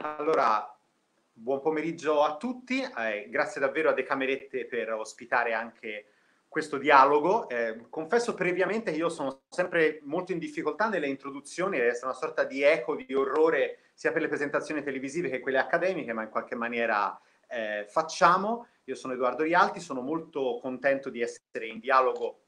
Allora, buon pomeriggio a tutti, eh, grazie davvero a De Camerette per ospitare anche questo dialogo. Eh, confesso previamente che io sono sempre molto in difficoltà nelle introduzioni, resta una sorta di eco, di orrore sia per le presentazioni televisive che quelle accademiche, ma in qualche maniera eh, facciamo. Io sono Edoardo Rialti, sono molto contento di essere in dialogo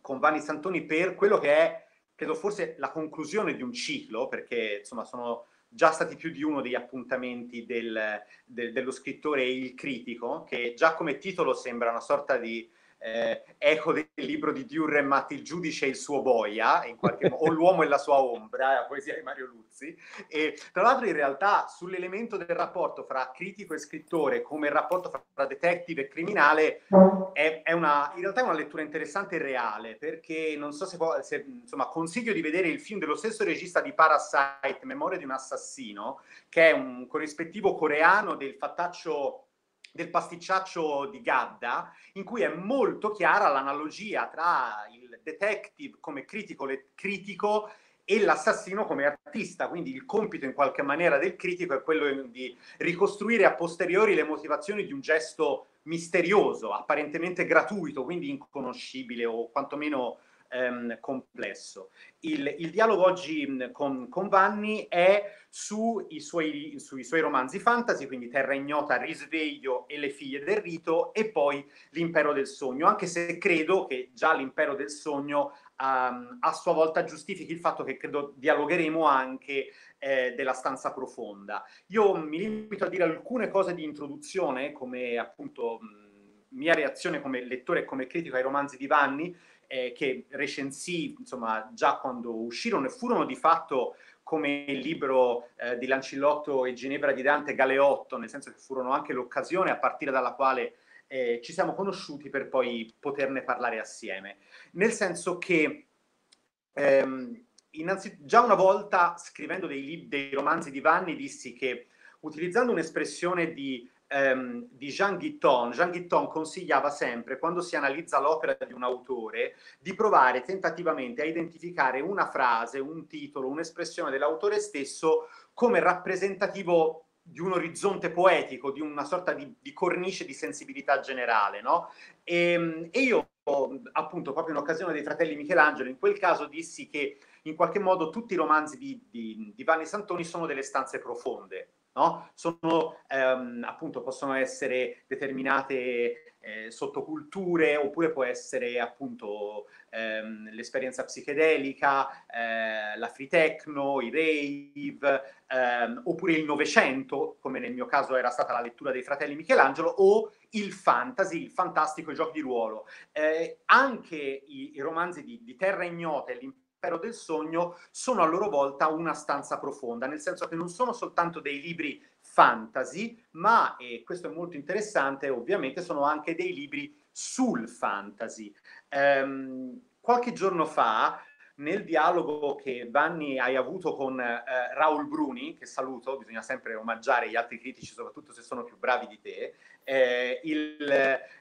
con Vanni Santoni per quello che è, credo forse, la conclusione di un ciclo, perché insomma sono già stati più di uno degli appuntamenti del, del, dello scrittore e il critico, che già come titolo sembra una sorta di eh, eco del libro di Dürremat, Il giudice e il suo boia, in qualche modo, o L'uomo e la sua ombra, la poesia di Mario Luzzi. E tra l'altro in realtà sull'elemento del rapporto fra critico e scrittore, come il rapporto fra, fra detective e criminale, è, è, una, in realtà è una lettura interessante e reale, perché non so se, può, se insomma, consiglio di vedere il film dello stesso regista di Parasite, Memoria di un assassino, che è un corrispettivo coreano del fattaccio del pasticciaccio di Gadda, in cui è molto chiara l'analogia tra il detective come critico, le, critico e l'assassino come artista, quindi il compito in qualche maniera del critico è quello di ricostruire a posteriori le motivazioni di un gesto misterioso, apparentemente gratuito, quindi inconoscibile o quantomeno ehm, complesso. Il, il, dialogo oggi con, con Vanni è sui suoi, sui suoi, romanzi fantasy, quindi Terra Ignota, Risveglio e Le figlie del rito, e poi L'impero del sogno, anche se credo che già l'impero del sogno um, a sua volta giustifichi il fatto che credo dialogheremo anche eh, della stanza profonda. Io mi limito a dire alcune cose di introduzione, come appunto mh, mia reazione come lettore e come critico ai romanzi di Vanni, eh, che recensì insomma, già quando uscirono e furono di fatto come il libro eh, di Lancillotto e Ginevra di Dante Galeotto, nel senso che furono anche l'occasione a partire dalla quale eh, ci siamo conosciuti per poi poterne parlare assieme. Nel senso che ehm, già una volta scrivendo dei, dei romanzi di Vanni dissi che utilizzando un'espressione di ehm, di Jean Guitton. Jean Guitton consigliava sempre, quando si analizza l'opera di un autore, di provare tentativamente a identificare una frase, un titolo, un'espressione dell'autore stesso come rappresentativo di un orizzonte poetico, di una sorta di, di cornice di sensibilità generale, no? E, ehm, e io, appunto, proprio in occasione dei fratelli Michelangelo, in quel caso dissi che in qualche modo tutti i romanzi di, di, di Vanni Santoni sono delle stanze profonde, no? Sono, ehm, appunto, possono essere determinate eh, sottoculture oppure può essere appunto ehm, l'esperienza psichedelica, eh, la free techno, i rave, ehm, oppure il Novecento, come nel mio caso era stata la lettura dei fratelli Michelangelo, o il fantasy, il fantastico, i giochi di ruolo. Eh, anche i, i romanzi di, di Terra Ignota e l'impegno l'impero del sogno sono a loro volta una stanza profonda, nel senso che non sono soltanto dei libri fantasy, ma, e questo è molto interessante, ovviamente sono anche dei libri sul fantasy. Um, qualche giorno fa nel dialogo che Vanni hai avuto con eh, Raul Bruni, che saluto, bisogna sempre omaggiare gli altri critici, soprattutto se sono più bravi di te, eh, il,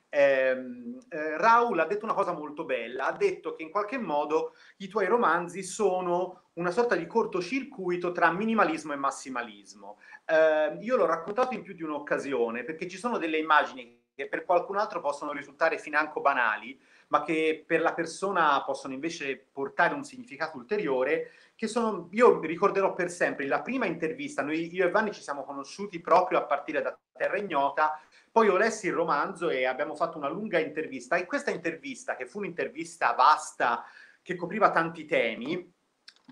ehm, eh, Raul ha detto una cosa molto bella, ha detto che in qualche modo i tuoi romanzi sono una sorta di cortocircuito tra minimalismo e massimalismo. Eh, io l'ho raccontato in più di un'occasione, perché ci sono delle immagini che per qualcun altro possono risultare financo banali, ma che per la persona possono invece portare un significato ulteriore, che sono, io ricorderò per sempre, la prima intervista, noi, io e Vanni ci siamo conosciuti proprio a partire da Terra Ignota, poi ho lessi il romanzo e abbiamo fatto una lunga intervista e questa intervista, che fu un'intervista vasta, che copriva tanti temi,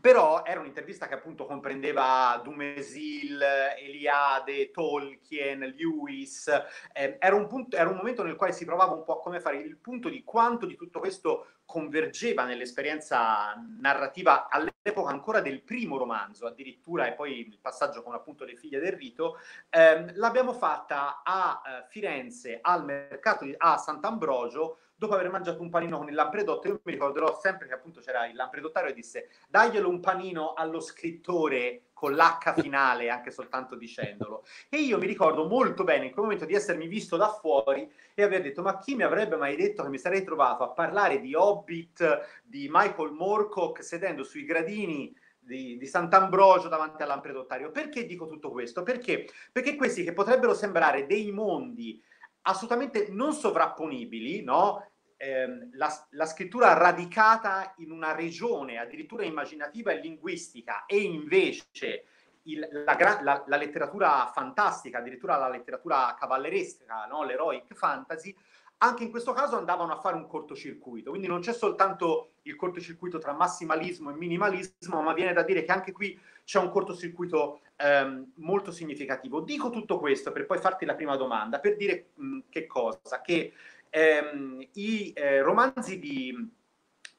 però era un'intervista che appunto comprendeva Dumesil, Eliade, Tolkien, Lewis, eh, era, un punto, era, un momento nel quale si provava un po' a come fare il punto di quanto di tutto questo convergeva nell'esperienza narrativa all'epoca ancora del primo romanzo, addirittura, e poi il passaggio con appunto Le figlie del rito, ehm, l'abbiamo fatta a eh, Firenze, al mercato di, a Sant'Ambrogio, dopo aver mangiato un panino con il lampredotto, io mi ricorderò sempre che appunto c'era il lampredottario e disse daglielo un panino allo scrittore con l'H finale, anche soltanto dicendolo. E io mi ricordo molto bene in quel momento di essermi visto da fuori e aver detto: Ma chi mi avrebbe mai detto che mi sarei trovato a parlare di Hobbit, di Michael Moorcock, sedendo sui gradini di, di Sant'Ambrogio davanti al all'Ampredottario? Perché dico tutto questo? Perché? Perché questi che potrebbero sembrare dei mondi assolutamente non sovrapponibili, no? eh, la, la, scrittura radicata in una regione addirittura immaginativa e linguistica e invece il, la, la, la, letteratura fantastica, addirittura la letteratura cavalleresca, no? l'eroic fantasy, anche in questo caso andavano a fare un cortocircuito, quindi non c'è soltanto il cortocircuito tra massimalismo e minimalismo, ma viene da dire che anche qui c'è un cortocircuito ehm, molto significativo. Dico tutto questo per poi farti la prima domanda, per dire mh, mm, che cosa? Che ehm, i, eh, romanzi di,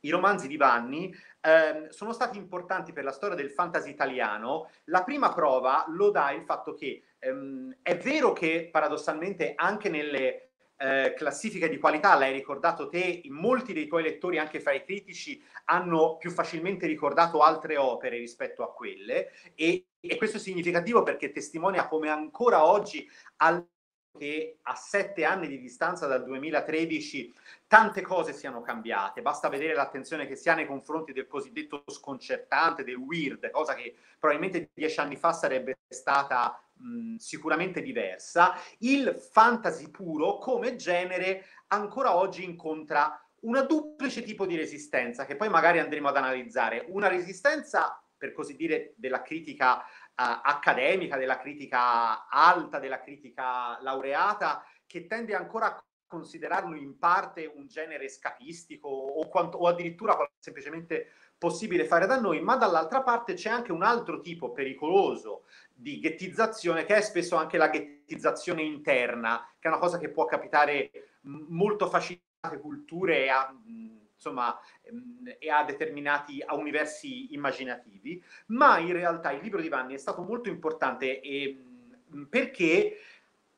i romanzi di Vanni ehm, sono stati importanti per la storia del fantasy italiano. La prima prova lo dà il fatto che ehm, è vero che paradossalmente anche nelle eh, classifiche di qualità, l'hai ricordato te, in molti dei tuoi lettori, anche fra i critici, hanno più facilmente ricordato altre opere rispetto a quelle e, e questo è significativo perché testimonia come ancora oggi al che a sette anni di distanza dal 2013 tante cose siano cambiate. Basta vedere l'attenzione che si ha nei confronti del cosiddetto sconcertante, del weird, cosa che probabilmente dieci anni fa sarebbe stata mh, sicuramente diversa, il fantasy puro come genere ancora oggi incontra una duplice tipo di resistenza che poi magari andremo ad analizzare, una resistenza per così dire della critica Uh, accademica, della critica alta, della critica laureata, che tende ancora a considerarlo in parte un genere scapistico o, quanto, o addirittura semplicemente possibile fare da noi, ma dall'altra parte c'è anche un altro tipo pericoloso di ghettizzazione, che è spesso anche la ghettizzazione interna, che è una cosa che può capitare molto facilmente a culture e a, insomma, e a determinati a universi immaginativi, ma in realtà il libro di Vanni è stato molto importante e, perché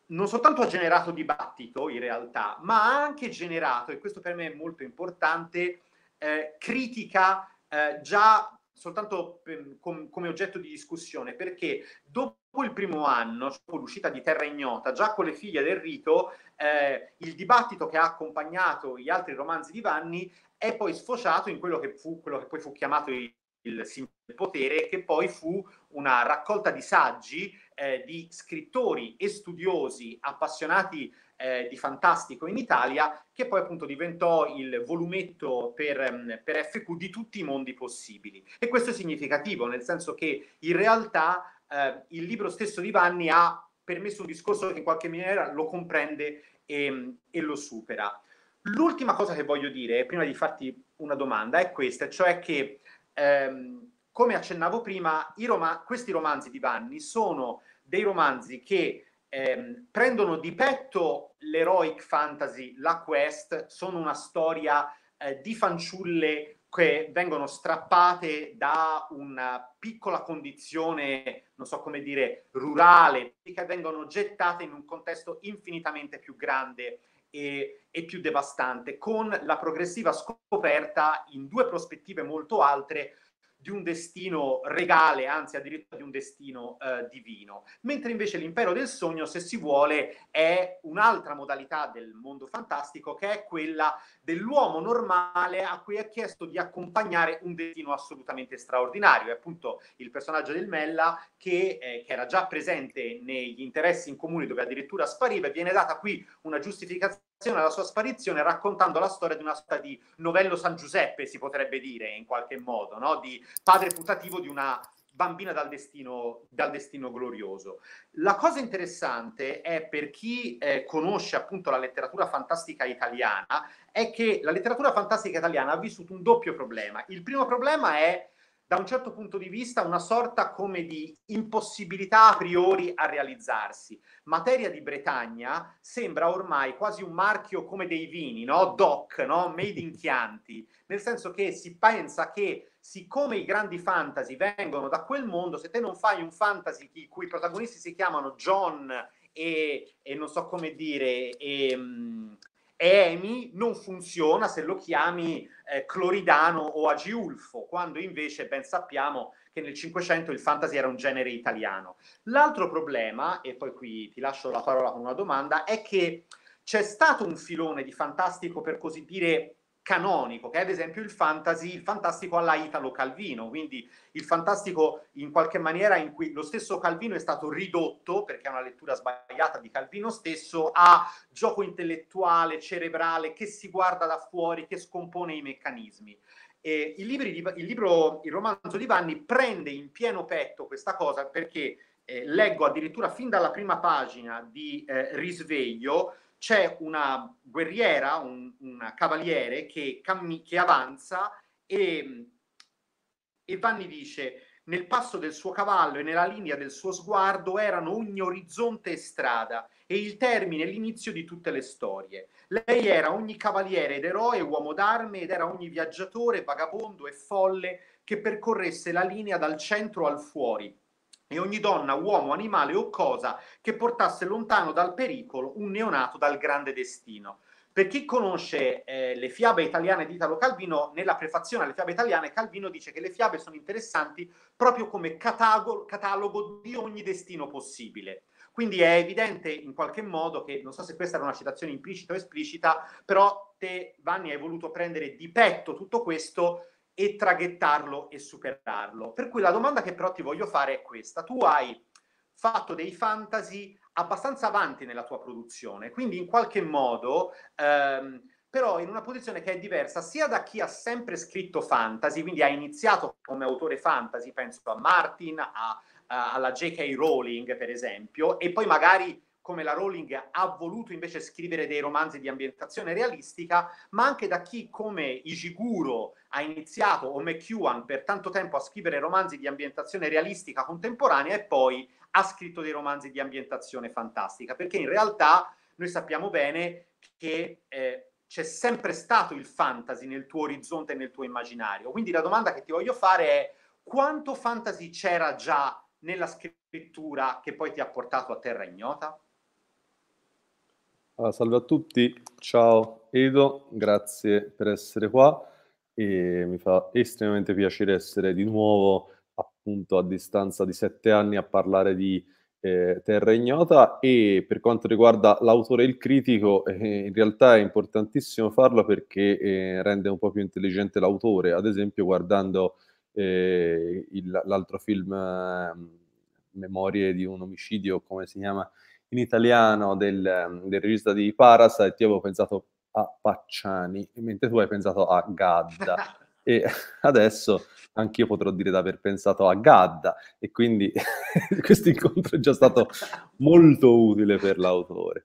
non soltanto ha generato dibattito in realtà, ma ha anche generato, e questo per me è molto importante, eh, critica eh, già soltanto eh, com, come oggetto di discussione, perché dopo il primo anno, dopo l'uscita di Terra Ignota, già con le figlie del rito, eh, il dibattito che ha accompagnato gli altri romanzi di Vanni è poi sfociato in quello che, fu, quello che poi fu chiamato il, il potere, che poi fu una raccolta di saggi eh, di scrittori e studiosi appassionati eh, di Fantastico in Italia, che poi appunto diventò il volumetto per, ehm, per FQ di tutti i mondi possibili. E questo è significativo, nel senso che in realtà eh, il libro stesso di Vanni ha permesso un discorso che in qualche maniera lo comprende e, e lo supera. L'ultima cosa che voglio dire, prima di farti una domanda, è questa, cioè che, ehm, come accennavo prima, i rom- questi romanzi di Vanni sono dei romanzi che ehm, prendono di petto l'eroic fantasy, la quest, sono una storia eh, di fanciulle che vengono strappate da una piccola condizione, non so come dire, rurale, che vengono gettate in un contesto infinitamente più grande e, e, più devastante, con la progressiva scoperta in due prospettive molto alte di un destino regale, anzi addirittura di un destino eh, divino. Mentre invece l'impero del sogno, se si vuole, è un'altra modalità del mondo fantastico che è quella dell'uomo normale a cui è chiesto di accompagnare un destino assolutamente straordinario. È appunto il personaggio del Mella che, eh, che era già presente negli interessi in comune dove addirittura spariva e viene data qui una giustificazione alla sua sparizione raccontando la storia di una sorta di novello San Giuseppe, si potrebbe dire in qualche modo, no? di padre putativo di una bambina dal destino, dal destino glorioso. La cosa interessante è per chi eh, conosce appunto la letteratura fantastica italiana, è che la letteratura fantastica italiana ha vissuto un doppio problema. Il primo problema è da un certo punto di vista una sorta come di impossibilità a priori a realizzarsi. Materia di Bretagna sembra ormai quasi un marchio come dei vini, no? DOC, no? Made in Chianti, nel senso che si pensa che siccome i grandi fantasy vengono da quel mondo, se te non fai un fantasy i cui protagonisti si chiamano John e, e non so come dire, e, e mm, Amy, non funziona se lo chiami eh, Cloridano o Agiulfo, quando invece ben sappiamo che nel Cinquecento il fantasy era un genere italiano. L'altro problema, e poi qui ti lascio la parola con una domanda, è che c'è stato un filone di fantastico, per così dire, canonico, che è ad esempio il fantasy, il fantastico alla Italo Calvino, quindi il fantastico in qualche maniera in cui lo stesso Calvino è stato ridotto, perché è una lettura sbagliata di Calvino stesso, a gioco intellettuale, cerebrale, che si guarda da fuori, che scompone i meccanismi. E il, di, il, libro, il romanzo di Vanni prende in pieno petto questa cosa perché eh, leggo addirittura fin dalla prima pagina di eh, Risveglio c'è una guerriera, un, un cavaliere che, cammi- che avanza e, e Vanni dice nel passo del suo cavallo e nella linea del suo sguardo erano ogni orizzonte e strada e il termine e l'inizio di tutte le storie. Lei era ogni cavaliere ed eroe, uomo d'arme ed era ogni viaggiatore, vagabondo e folle che percorresse la linea dal centro al fuori, e ogni donna, uomo, animale o cosa che portasse lontano dal pericolo un neonato dal grande destino. Per chi conosce eh, le fiabe italiane di Italo Calvino, nella prefazione alle fiabe italiane Calvino dice che le fiabe sono interessanti proprio come catalogo, catalogo di ogni destino possibile. Quindi è evidente in qualche modo che, non so se questa era una citazione implicita o esplicita, però te, Vanni, hai voluto prendere di petto tutto questo e traghettarlo e superarlo. Per cui la domanda che però ti voglio fare è questa. Tu hai fatto dei fantasy abbastanza avanti nella tua produzione, quindi in qualche modo... Ehm, però in una posizione che è diversa sia da chi ha sempre scritto fantasy, quindi ha iniziato come autore fantasy, penso a Martin, a, a, alla J.K. Rowling per esempio, e poi magari come la Rowling ha voluto invece scrivere dei romanzi di ambientazione realistica, ma anche da chi come Ishiguro ha iniziato o McEwan per tanto tempo a scrivere romanzi di ambientazione realistica contemporanea e poi ha scritto dei romanzi di ambientazione fantastica, perché in realtà noi sappiamo bene che eh, c'è sempre stato il fantasy nel tuo orizzonte e nel tuo immaginario. Quindi la domanda che ti voglio fare è quanto fantasy c'era già nella scrittura che poi ti ha portato a terra ignota? Allora, salve a tutti, ciao Edo, grazie per essere qua e mi fa estremamente piacere essere di nuovo appunto a distanza di sette anni a parlare di eh, Terra Ignota e per quanto riguarda l'autore e il critico eh, in realtà è importantissimo farlo perché eh, rende un po' più intelligente l'autore, ad esempio guardando eh, il, l'altro film ehm, Memorie di un omicidio, come si chiama? in italiano del, del regista di Parasite, io avevo pensato a Pacciani, mentre tu hai pensato a Gadda. e adesso anch'io potrò dire di aver pensato a Gadda e quindi questo incontro è già stato molto utile per l'autore.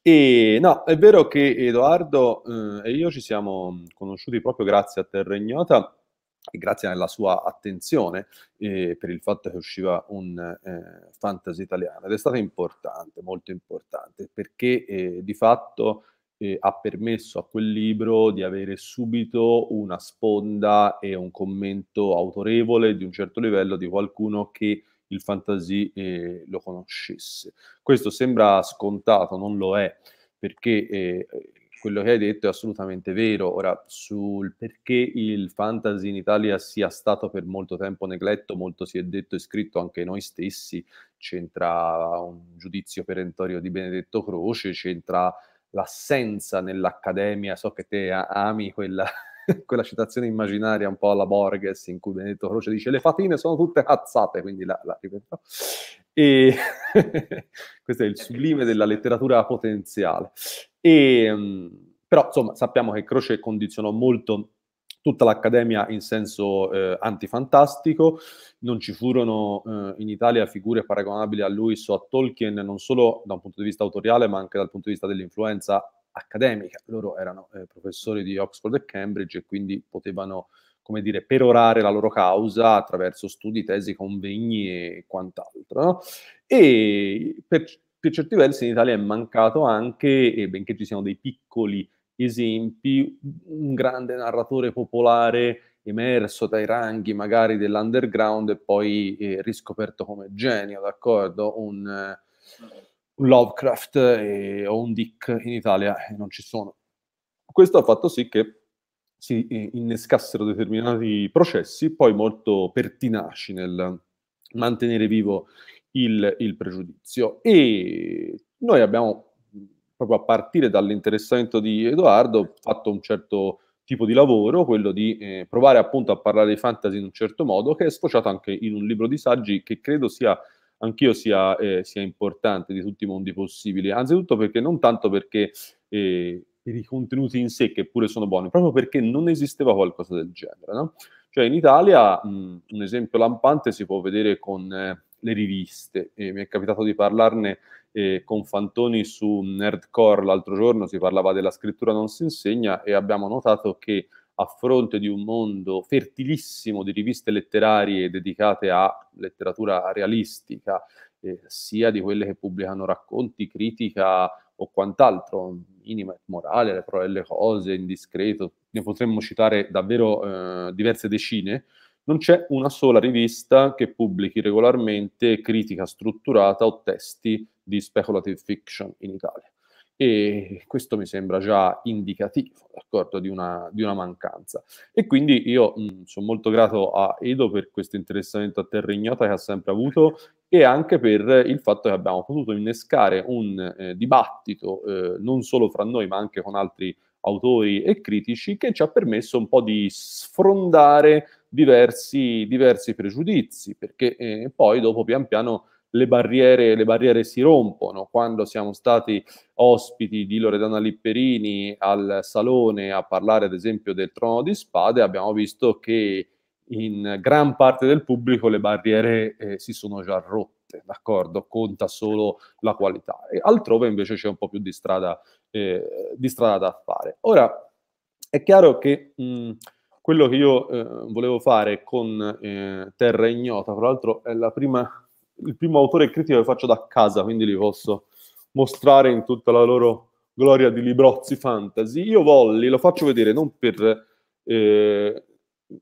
E no, è vero che Edoardo eh, e io ci siamo conosciuti proprio grazie a Terra Ignota e grazie alla sua attenzione eh, per il fatto che usciva un eh, fantasy italiano ed è stato importante, molto importante, perché eh, di fatto eh, ha permesso a quel libro di avere subito una sponda e un commento autorevole di un certo livello di qualcuno che il fantasy eh, lo conoscesse. Questo sembra scontato, non lo è, perché eh, quello che hai detto è assolutamente vero. Ora, sul perché il fantasy in Italia sia stato per molto tempo negletto, molto si è detto e scritto anche noi stessi, c'entra un giudizio perentorio di Benedetto Croce, c'entra l'assenza nell'accademia, so che te ami quella, quella citazione immaginaria un po' alla Borges in cui Benedetto Croce dice le fatine sono tutte cazzate, quindi la, la ripeto. E questo è il sublime della letteratura potenziale. E, ehm, però insomma sappiamo che Croce condizionò molto tutta l'accademia in senso eh, antifantastico, non ci furono eh, in Italia figure paragonabili a lui o a Tolkien, non solo da un punto di vista autoriale, ma anche dal punto di vista dell'influenza accademica. Loro erano eh, professori di Oxford e Cambridge e quindi potevano, come dire, perorare la loro causa attraverso studi, tesi, convegni e quant'altro. No? E per, per certi versi in Italia è mancato anche, e benché ci siano dei piccoli esempi, un grande narratore popolare emerso dai ranghi magari dell'underground e poi eh, riscoperto come genio, d'accordo? Un, eh, Lovecraft eh, o un Dick in Italia eh, non ci sono. Questo ha fatto sì che si eh, innescassero determinati processi, poi molto pertinaci nel mantenere vivo il, il pregiudizio. E noi abbiamo, proprio a partire dall'interessamento di Edoardo, fatto un certo tipo di lavoro, quello di eh, provare appunto a parlare di fantasy in un certo modo, che è sfociato anche in un libro di saggi che credo sia anch'io sia, eh, sia importante di tutti i mondi possibili. Anzitutto perché non tanto perché eh, per i contenuti in sé, che pure sono buoni, proprio perché non esisteva qualcosa del genere. No? Cioè in Italia mh, un esempio lampante si può vedere con eh, le riviste. E mi è capitato di parlarne eh, con Fantoni su Nerdcore l'altro giorno, si parlava della scrittura non si insegna e abbiamo notato che a fronte di un mondo fertilissimo di riviste letterarie dedicate a letteratura realistica, eh, sia di quelle che pubblicano racconti, critica o quant'altro, minima e morale, le parole, le cose, indiscreto, ne potremmo citare davvero eh, diverse decine, non c'è una sola rivista che pubblichi regolarmente critica strutturata o testi di speculative fiction in Italia. E questo mi sembra già indicativo di una, di una, mancanza. E quindi io mm, sono molto grato a Edo per questo interessamento a terra ignota che ha sempre avuto e anche per il fatto che abbiamo potuto innescare un eh, dibattito eh, non solo fra noi ma anche con altri autori e critici, che ci ha permesso un po' di sfrondare diversi, diversi pregiudizi, perché eh, poi dopo pian piano le barriere, le barriere, si rompono. Quando siamo stati ospiti di Loredana Lipperini al Salone a parlare ad esempio del Trono di Spade, abbiamo visto che in gran parte del pubblico le barriere eh, si sono già rotte niente, d'accordo? Conta solo la qualità. E altrove invece c'è un po' più di strada, eh, di strada da fare. Ora, è chiaro che... Mh, quello che io eh, volevo fare con eh, Terra Ignota, tra l'altro è la prima, il primo autore critico che faccio da casa, quindi li posso mostrare in tutta la loro gloria di librozzi fantasy. Io volli, lo faccio vedere non, per, eh,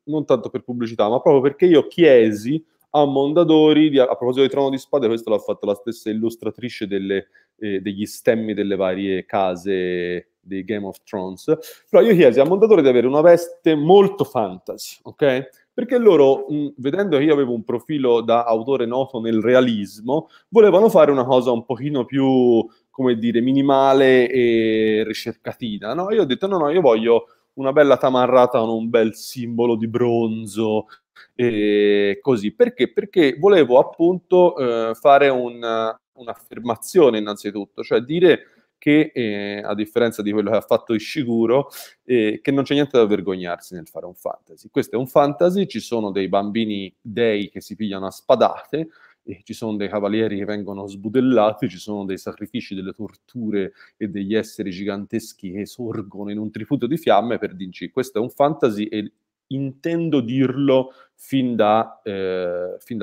non tanto per pubblicità, ma proprio perché io chiesi a Mondadori, a proposito di Trono di Spade, questo l'ha fatto la stessa illustratrice delle, eh, degli stemmi delle varie case dei Game of Thrones, però io chiesi a Mondadori di avere una veste molto fantasy, ok? Perché loro, mh, vedendo che io avevo un profilo da autore noto nel realismo, volevano fare una cosa un pochino più, come dire, minimale e ricercatina, no? Io ho detto no, no, io voglio una bella tamarrata con un bel simbolo di bronzo, e così, perché? Perché volevo appunto eh, fare una, un'affermazione innanzitutto, cioè dire che eh, a differenza di quello che ha fatto Ishiguro, eh, che non c'è niente da vergognarsi nel fare un fantasy. Questo è un fantasy, ci sono dei bambini dei che si pigliano a spadate, eh, ci sono dei cavalieri che vengono sbudellati, ci sono dei sacrifici, delle torture e degli esseri giganteschi che sorgono in un tripudio di fiamme per dirci questo è un fantasy e intendo dirlo fin, da, eh, fin,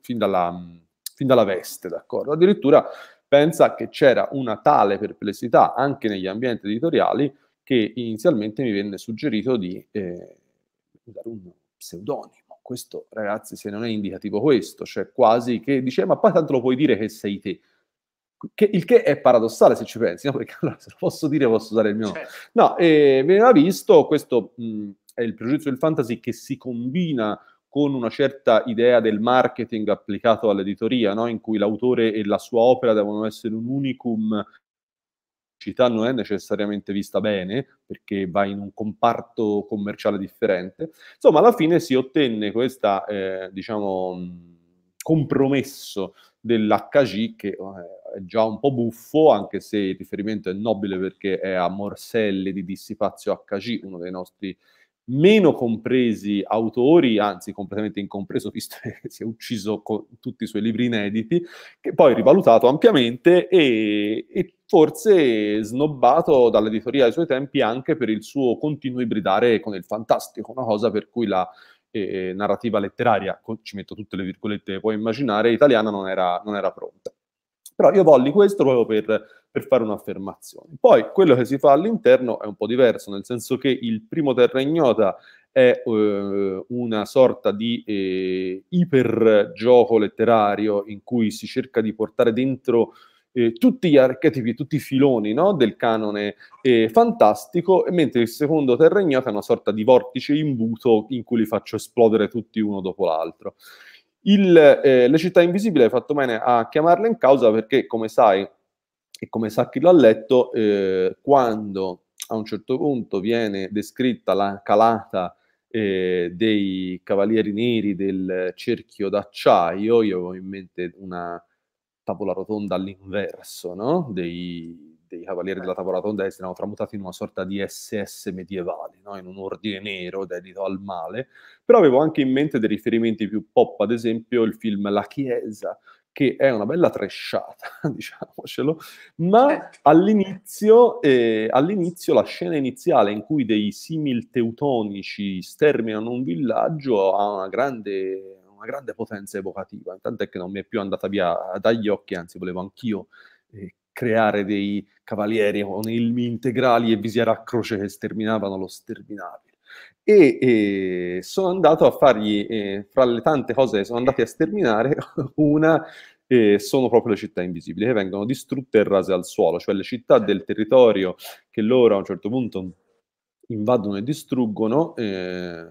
fin, dalla, fin dalla veste, d'accordo? Addirittura pensa che c'era una tale perplessità anche negli ambienti editoriali che inizialmente mi venne suggerito di eh, usare un pseudonimo. Questo, ragazzi, se non è indicativo questo, cioè quasi che dice, eh, ma poi tanto lo puoi dire che sei te. Che, il che è paradossale se ci pensi, no? perché allora se lo posso dire posso usare il mio nome. Certo. No, eh, veniva visto questo mh, è il pregiudizio del fantasy che si combina con una certa idea del marketing applicato all'editoria, no? in cui l'autore e la sua opera devono essere un unicum città non è necessariamente vista bene perché va in un comparto commerciale differente. Insomma, alla fine si ottenne questo eh, diciamo, mm, compromesso dell'HG che eh, è già un po' buffo, anche se il riferimento è nobile perché è a Morselli di Dissipazio HG, uno dei nostri meno compresi autori, anzi completamente incompreso visto che si è ucciso con tutti i suoi libri inediti, che poi ah. rivalutato ampiamente e, e forse snobbato dall'editoria ai suoi tempi anche per il suo continuo ibridare con il fantastico, una cosa per cui la eh, narrativa letteraria, ci metto tutte le virgolette che puoi immaginare, italiana non era, non era pronta. Però io volli questo proprio per per fare un'affermazione. Poi quello che si fa all'interno è un po' diverso, nel senso che il primo terra ignota è eh, una sorta di eh, ipergioco letterario in cui si cerca di portare dentro eh, tutti gli archetipi, tutti i filoni no? del canone eh, fantastico, mentre il secondo Terra Ignota è una sorta di vortice imbuto in cui li faccio esplodere tutti uno dopo l'altro. Il, eh, le città invisibili hai fatto bene a chiamarle in causa perché, come sai, e come sa chi l'ha letto, eh, quando a un certo punto viene descritta la calata eh, dei cavalieri neri del cerchio d'acciaio, io avevo in mente una tavola rotonda all'inverso, no? dei, dei, cavalieri della tavola rotonda che si erano tramutati in una sorta di SS medievale, no? in un ordine nero dedito al male, però avevo anche in mente dei riferimenti più pop, ad esempio il film La Chiesa, che è una bella tresciata, diciamocelo, ma eh. all'inizio, eh, all'inizio, la scena iniziale in cui dei simil teutonici sterminano un villaggio ha una grande, una grande potenza evocativa, intanto è che non mi è più andata via dagli occhi, anzi volevo anch'io eh, creare dei cavalieri con ilmi integrali e visiera a croce che sterminavano lo sterminato e, e sono andato a fargli, eh, fra le tante cose che sono andati a sterminare, una eh, sono proprio le città invisibili, che vengono distrutte e rase al suolo, cioè le città del certo. territorio che loro a un certo punto invadono e distruggono. Eh,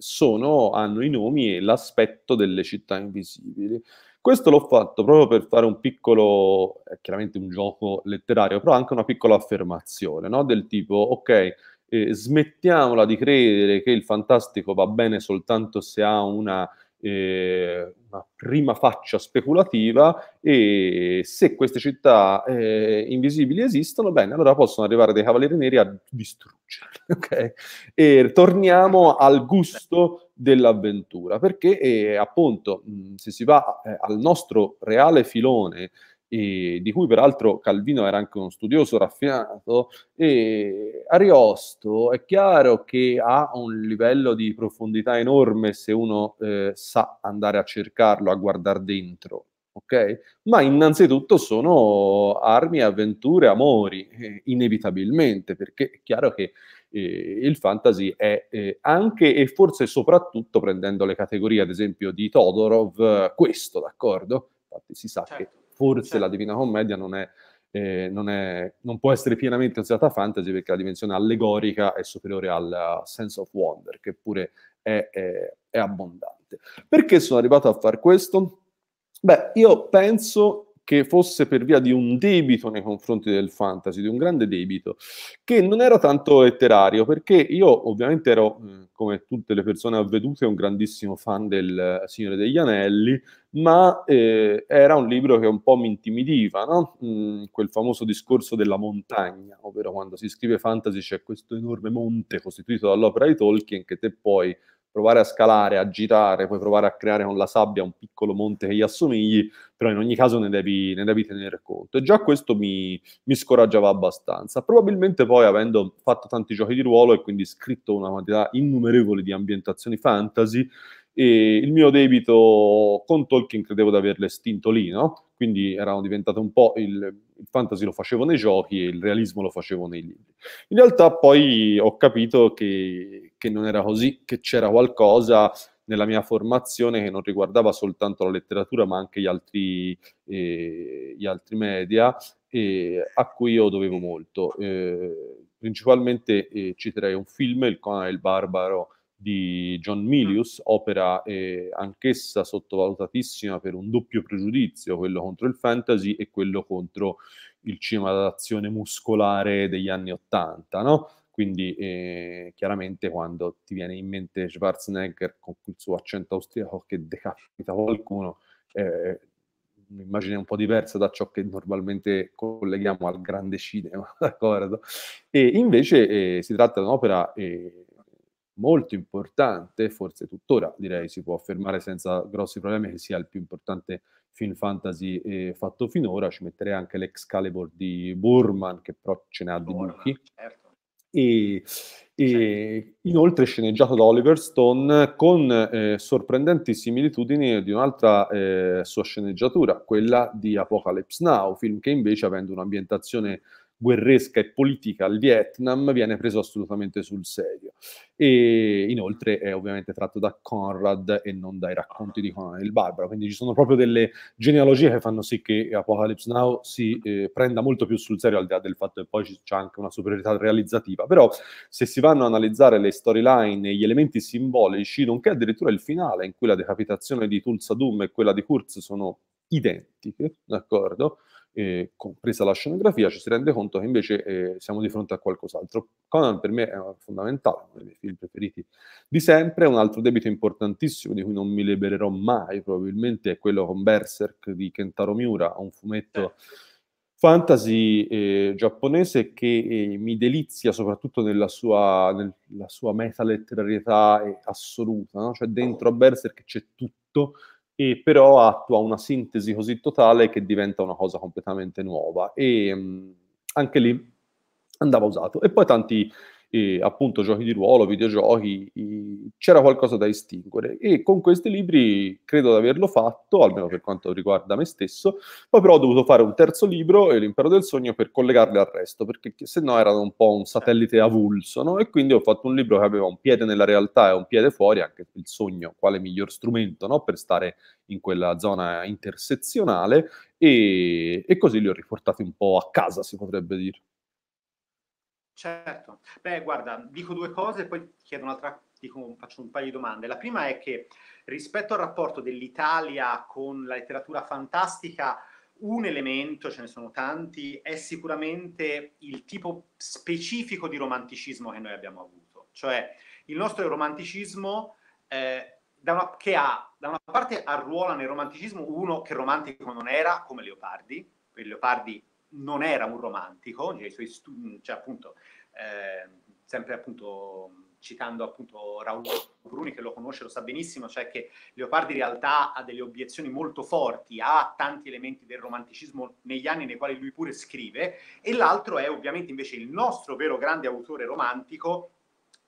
sono, hanno i nomi e l'aspetto delle città invisibili. Questo l'ho fatto proprio per fare un piccolo, eh, chiaramente un gioco letterario, però anche una piccola affermazione, no? del tipo, ok, eh, smettiamola di credere che il fantastico va bene soltanto se ha una, eh, una prima faccia speculativa e se queste città eh, invisibili esistono, bene, allora possono arrivare dei cavalieri neri a distruggerle. Okay? E torniamo al gusto dell'avventura, perché eh, appunto mh, se si va eh, al nostro reale filone di cui peraltro Calvino era anche uno studioso raffinato, e Ariosto è chiaro che ha un livello di profondità enorme se uno eh, sa andare a cercarlo, a guardare dentro. ok? Ma innanzitutto sono armi, avventure, amori, eh, inevitabilmente, perché è chiaro che eh, il fantasy è eh, anche e forse soprattutto prendendo le categorie, ad esempio, di Todorov, questo, d'accordo? Infatti si sa certo. che forse cioè la Divina Commedia non è eh, non, è, non, può essere pienamente considerata fantasy perché la dimensione allegorica è superiore al eh, sense of wonder, che pure è, è, è abbondante. Perché sono arrivato a fare questo? Beh, io penso che fosse per via di un debito nei confronti del fantasy, di un grande debito, che non era tanto letterario, perché io ovviamente ero, eh, come tutte le persone avvedute, un grandissimo fan del eh, Signore degli Anelli, ma eh, era un libro che un po' mi intimidiva, no? mm, quel famoso discorso della montagna, ovvero quando si scrive fantasy c'è questo enorme monte costituito dall'opera di Tolkien che te poi provare a scalare, a girare, puoi provare a creare con la sabbia un piccolo monte che gli assomigli, però in ogni caso ne devi, ne devi tenere conto. E già questo mi, mi, scoraggiava abbastanza. Probabilmente poi, avendo fatto tanti giochi di ruolo e quindi scritto una quantità innumerevole di ambientazioni fantasy, il mio debito con Tolkien credevo di averlo estinto lì, no? Quindi erano diventate un po' il, il fantasy lo facevo nei giochi e il realismo lo facevo nei libri. In realtà poi ho capito che che non era così, che c'era qualcosa nella mia formazione che non riguardava soltanto la letteratura ma anche gli altri, eh, gli altri media eh, a cui io dovevo molto. Eh, principalmente eh, citerei un film, Il Conan e il Barbaro di John Milius, mm. opera eh, anch'essa sottovalutatissima per un doppio pregiudizio, quello contro il fantasy e quello contro il cinema d'azione muscolare degli anni Ottanta, no? Quindi eh, chiaramente quando ti viene in mente Schwarzenegger con il suo accento austriaco che decapita qualcuno, eh, un'immagine un po' diversa da ciò che normalmente colleghiamo al grande cinema, d'accordo? E invece eh, si tratta di un'opera eh, molto importante, forse tuttora direi si può affermare senza grossi problemi che sia il più importante film fantasy eh, fatto finora, ci metterei anche l'Excalibur di Burman che però ce n'ha di buchi. Certo. E, e inoltre sceneggiato da Oliver Stone con eh, sorprendenti similitudini di un'altra eh, sua sceneggiatura, quella di Apocalypse Now, film che invece avendo un'ambientazione guerresca e politica al Vietnam viene preso assolutamente sul serio. E inoltre è ovviamente tratto da Conrad e non dai racconti di Conan il Barbaro, quindi ci sono proprio delle genealogie che fanno sì che Apocalypse Now si eh, prenda molto più sul serio al di là del fatto che poi c'è anche una superiorità realizzativa, però se si vanno a analizzare le storyline e gli elementi simbolici, nonché addirittura il finale in cui la decapitazione di Tulsa Doom e quella di Kurz sono identiche, d'accordo? eh, compresa la scenografia, ci si rende conto che invece eh, siamo di fronte a qualcos'altro. Conan per me è fondamentale, uno dei miei film preferiti di sempre, un altro debito importantissimo di cui non mi libererò mai, probabilmente è quello con Berserk di Kentaro Miura, un fumetto certo. fantasy eh, giapponese che eh, mi delizia soprattutto nella sua, nella sua meta letterarietà eh, assoluta, no? cioè dentro a Berserk c'è tutto, e però attua una sintesi così totale che diventa una cosa completamente nuova e mh, mm, anche lì andava usato. E poi tanti eh, appunto giochi di ruolo, videogiochi, eh, c'era qualcosa da estinguere e con questi libri credo di averlo fatto, almeno per quanto riguarda me stesso, poi però ho dovuto fare un terzo libro e l'impero del sogno per collegarli al resto, perché se no erano un po' un satellite avulso, no? E quindi ho fatto un libro che aveva un piede nella realtà e un piede fuori, anche il sogno, quale miglior strumento, no? Per stare in quella zona intersezionale e, e così li ho riportati un po' a casa, si potrebbe dire. Certo, beh guarda, dico due cose e poi chiedo un'altra, dico, faccio un paio di domande. La prima è che rispetto al rapporto dell'Italia con la letteratura fantastica, un elemento, ce ne sono tanti, è sicuramente il tipo specifico di romanticismo che noi abbiamo avuto. Cioè il nostro romanticismo eh, una, che ha, da una parte arruola nel romanticismo uno che romantico non era, come Leopardi, Leopardi non era un romantico, nei suoi studi, cioè appunto, eh, sempre appunto citando appunto Raul Bruni che lo conosce, lo sa benissimo, cioè che Leopardi in realtà ha delle obiezioni molto forti, ha tanti elementi del romanticismo negli anni nei quali lui pure scrive, e l'altro è ovviamente invece il nostro vero grande autore romantico,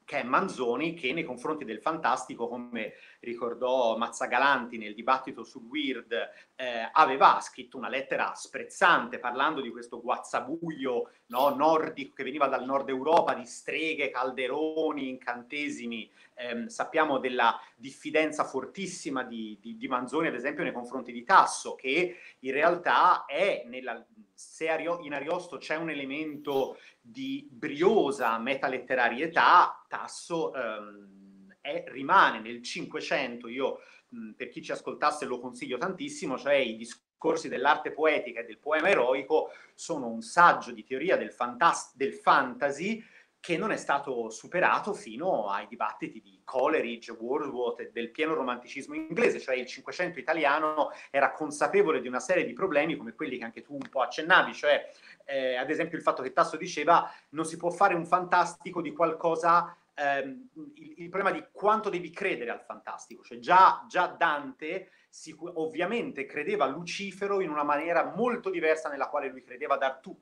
che è Manzoni, che nei confronti del fantastico, come ricordò Mazzagalanti nel dibattito su Weird, eh, aveva scritto una lettera sprezzante parlando di questo guazzabuglio no, nordico che veniva dal nord Europa, di streghe, calderoni, incantesimi. Eh, sappiamo della diffidenza fortissima di, di, di Manzoni, ad esempio, nei confronti di Tasso, che in realtà è nella se in Ariosto c'è un elemento di briosa metaletterarietà, Tasso ehm, è, rimane nel 500, io mh, per chi ci ascoltasse lo consiglio tantissimo, cioè i discorsi dell'arte poetica e del poema eroico sono un saggio di teoria del, fantas- del fantasy che non è stato superato fino ai dibattiti di Coleridge, Wordsworth e del pieno romanticismo inglese, cioè il Cinquecento italiano era consapevole di una serie di problemi come quelli che anche tu un po' accennavi, cioè eh, ad esempio il fatto che Tasso diceva non si può fare un fantastico di qualcosa ehm, il, il, problema di quanto devi credere al fantastico, cioè già, già Dante sicur- ovviamente credeva a Lucifero in una maniera molto diversa nella quale lui credeva ad Artù,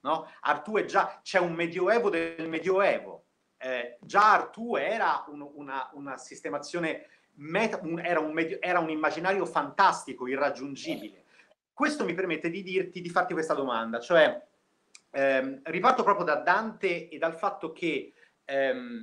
no? Artù è già, c'è un medioevo del medioevo, eh, già Artù era un, una, una, sistemazione, meta, un, era, un medio, era un immaginario fantastico, irraggiungibile. Questo mi permette di dirti, di farti questa domanda, cioè... Eh, riparto proprio da Dante e dal fatto che ehm,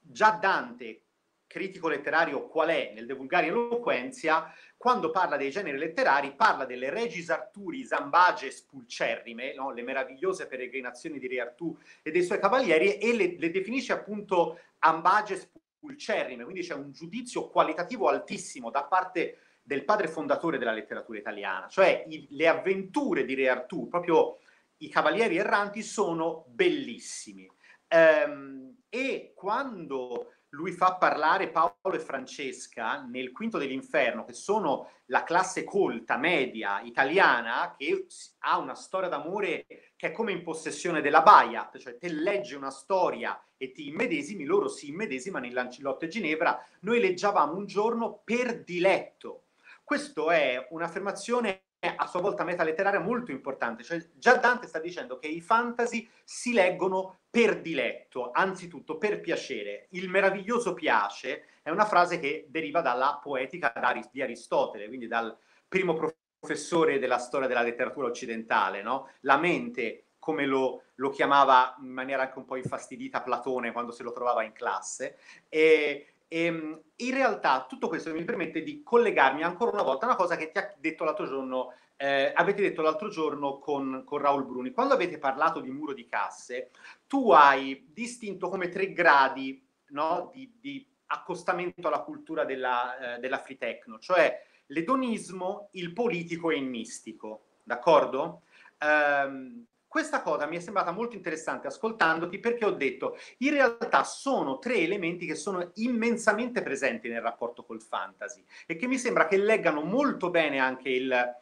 già Dante, critico letterario qual è nel De Vulgari Eloquenzia, quando parla dei generi letterari parla delle regis arturi zambages pulcerrime, no? le meravigliose peregrinazioni di Re Artù e dei suoi cavalieri, e le, le definisce appunto ambages pulcerrime, quindi c'è un giudizio qualitativo altissimo da parte del padre fondatore della letteratura italiana, cioè i, le avventure di Re Artù, proprio i cavalieri erranti sono bellissimi. Ehm, e quando lui fa parlare Paolo e Francesca nel Quinto dell'Inferno, che sono la classe colta, media, italiana, che ha una storia d'amore che è come in possessione della Bayat, cioè te legge una storia e ti immedesimi, loro si immedesimano in Lancillotto e Ginevra, noi leggiavamo un giorno per diletto. Questa è un'affermazione a sua volta meta letteraria molto importante, cioè già Dante sta dicendo che i fantasy si leggono per diletto, anzitutto per piacere. Il meraviglioso piace è una frase che deriva dalla poetica di Aristotele, quindi dal primo professore della storia della letteratura occidentale, no? La mente, come lo, lo chiamava in maniera anche un po' infastidita Platone quando se lo trovava in classe, e e, ehm, in realtà tutto questo mi permette di collegarmi ancora una volta a una cosa che ti ha detto l'altro giorno, eh, avete detto l'altro giorno con, con Raul Bruni. Quando avete parlato di muro di casse, tu hai distinto come tre gradi no, di, di, accostamento alla cultura della, eh, della free techno, cioè l'edonismo, il politico e il mistico, d'accordo? Ehm, questa cosa mi è sembrata molto interessante ascoltandoti perché ho detto in realtà sono tre elementi che sono immensamente presenti nel rapporto col fantasy e che mi sembra che leggano molto bene anche il,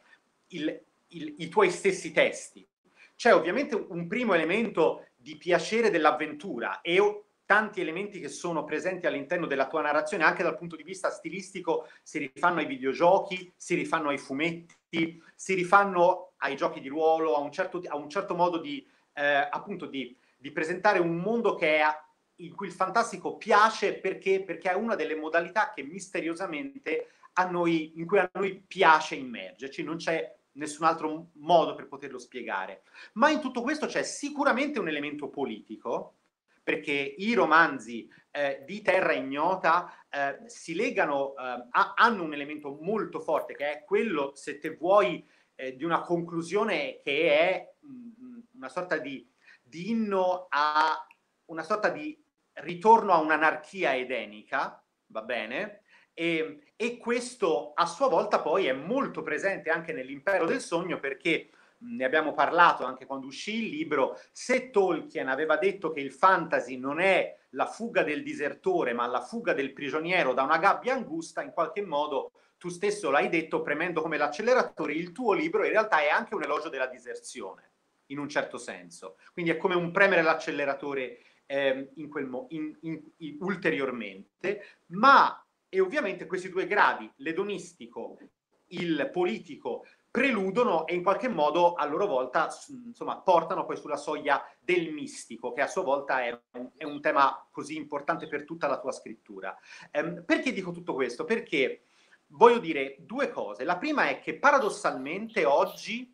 il, il, i tuoi stessi testi. C'è ovviamente un primo elemento di piacere dell'avventura e tanti elementi che sono presenti all'interno della tua narrazione, anche dal punto di vista stilistico, si rifanno ai videogiochi, si rifanno ai fumetti, si rifanno ai giochi di ruolo, a un certo, a un certo modo di, eh, appunto di, di, presentare un mondo che è, in cui il fantastico piace perché, perché è una delle modalità che misteriosamente a noi, in cui a noi piace immergerci, cioè non c'è nessun altro modo per poterlo spiegare. Ma in tutto questo c'è sicuramente un elemento politico, perché i romanzi eh, di Terra Ignota eh, si legano, eh, a, hanno un elemento molto forte che è quello, se te vuoi, eh, di una conclusione che è mh, mm, mm, una sorta di, di inno a una sorta di ritorno a un'anarchia edenica, va bene? E, e, questo a sua volta poi è molto presente anche nell'impero del sogno perché mm, ne abbiamo parlato anche quando uscì il libro, se Tolkien aveva detto che il fantasy non è la fuga del disertore ma la fuga del prigioniero da una gabbia angusta, in qualche modo tu stesso l'hai detto premendo come l'acceleratore, il tuo libro in realtà è anche un elogio della diserzione, in un certo senso. Quindi è come un premere l'acceleratore eh, in quel mo- in, in, in, ulteriormente, ma e ovviamente questi due gradi, l'edonistico, il politico, preludono e in qualche modo a loro volta insomma, portano poi sulla soglia del mistico, che a sua volta è un, è un tema così importante per tutta la tua scrittura. Eh, perché dico tutto questo? Perché voglio dire due cose. La prima è che paradossalmente oggi,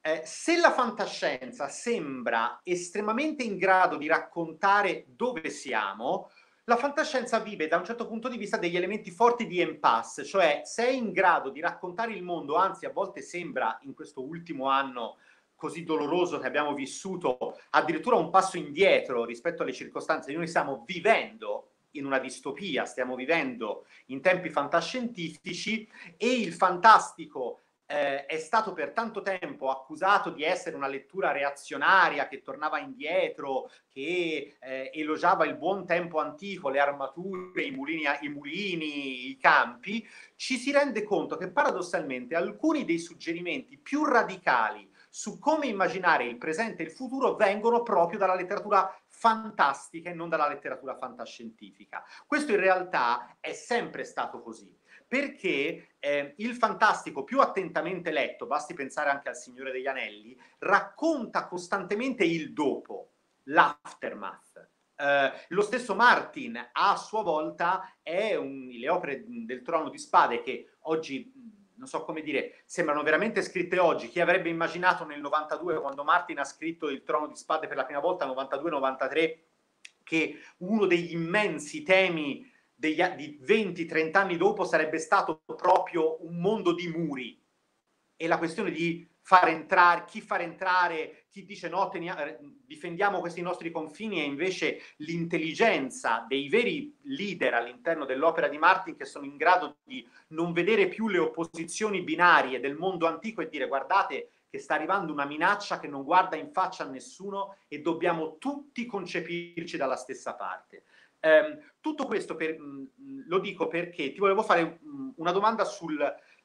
eh, se la fantascienza sembra estremamente in grado di raccontare dove siamo, la fantascienza vive da un certo punto di vista degli elementi forti di impasse, cioè se è in grado di raccontare il mondo, anzi a volte sembra in questo ultimo anno così doloroso che abbiamo vissuto, addirittura un passo indietro rispetto alle circostanze che noi stiamo vivendo in una distopia, stiamo vivendo in tempi fantascientifici e il fantastico eh, è stato per tanto tempo accusato di essere una lettura reazionaria che tornava indietro, che eh, elogiava il buon tempo antico, le armature, i mulini, i mulini, i campi, ci si rende conto che paradossalmente alcuni dei suggerimenti più radicali su come immaginare il presente e il futuro vengono proprio dalla letteratura fantastiche non dalla letteratura fantascientifica. Questo in realtà è sempre stato così, perché eh, il fantastico più attentamente letto, basti pensare anche al Signore degli Anelli, racconta costantemente il dopo, l'aftermath. Eh, lo stesso Martin a sua volta è un, le opere del Trono di Spade che oggi non so come dire, sembrano veramente scritte oggi. Chi avrebbe immaginato nel 92, quando Martin ha scritto Il trono di spade per la prima volta, 92-93, che uno degli immensi temi degli, di 20-30 anni dopo sarebbe stato proprio un mondo di muri e la questione di far entrare, chi far entrare, chi dice no, tenia, eh, difendiamo questi nostri confini e invece l'intelligenza dei veri leader all'interno dell'opera di Martin che sono in grado di non vedere più le opposizioni binarie del mondo antico e dire guardate che sta arrivando una minaccia che non guarda in faccia a nessuno e dobbiamo tutti concepirci dalla stessa parte. Ehm, tutto questo per, mm, mm, lo dico perché ti volevo fare mm, una domanda sul,